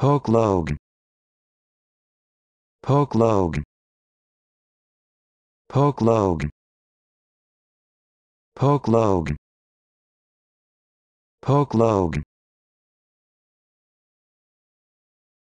Poke log. Poke log. Poke log. Poke log. Poke log.